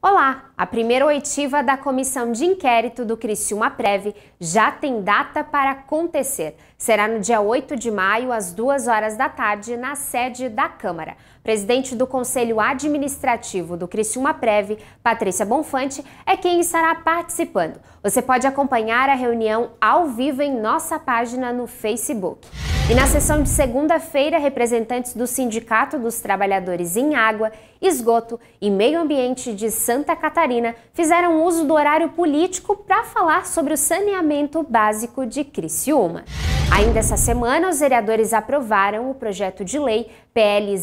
Olá! A primeira oitiva da comissão de inquérito do Criciúma Preve já tem data para acontecer. Será no dia 8 de maio, às 2 horas da tarde, na sede da Câmara. Presidente do Conselho Administrativo do Criciúma Preve, Patrícia Bonfante, é quem estará participando. Você pode acompanhar a reunião ao vivo em nossa página no Facebook. E na sessão de segunda-feira, representantes do Sindicato dos Trabalhadores em Água, Esgoto e Meio Ambiente de Santa Catarina fizeram uso do horário político para falar sobre o saneamento básico de Criciúma. Ainda essa semana, os vereadores aprovaram o projeto de lei PL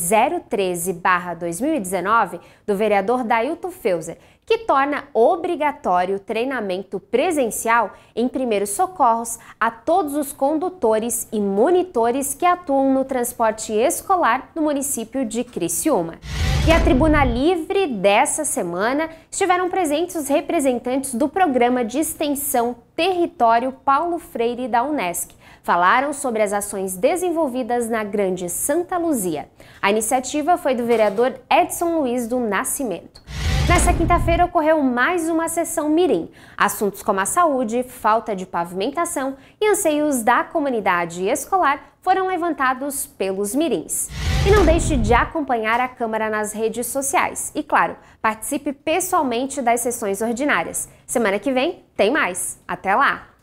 013-2019 do vereador Dailton Feuza, que torna obrigatório o treinamento presencial em primeiros socorros a todos os condutores e monitores que atuam no transporte escolar no município de Criciúma. E a Tribuna Livre dessa semana estiveram presentes os representantes do programa de extensão Território Paulo Freire da Unesc. Falaram sobre as ações desenvolvidas na Grande Santa Luzia. A iniciativa foi do vereador Edson Luiz do Nascimento. Nessa quinta-feira ocorreu mais uma sessão Mirim. Assuntos como a saúde, falta de pavimentação e anseios da comunidade escolar foram levantados pelos mirins. E não deixe de acompanhar a Câmara nas redes sociais. E claro, participe pessoalmente das sessões ordinárias. Semana que vem tem mais. Até lá!